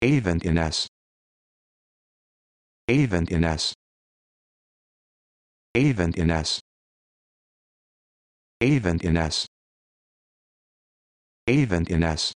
Avent in S. Avent in S. Avent in S. Avent in S. Avent in S.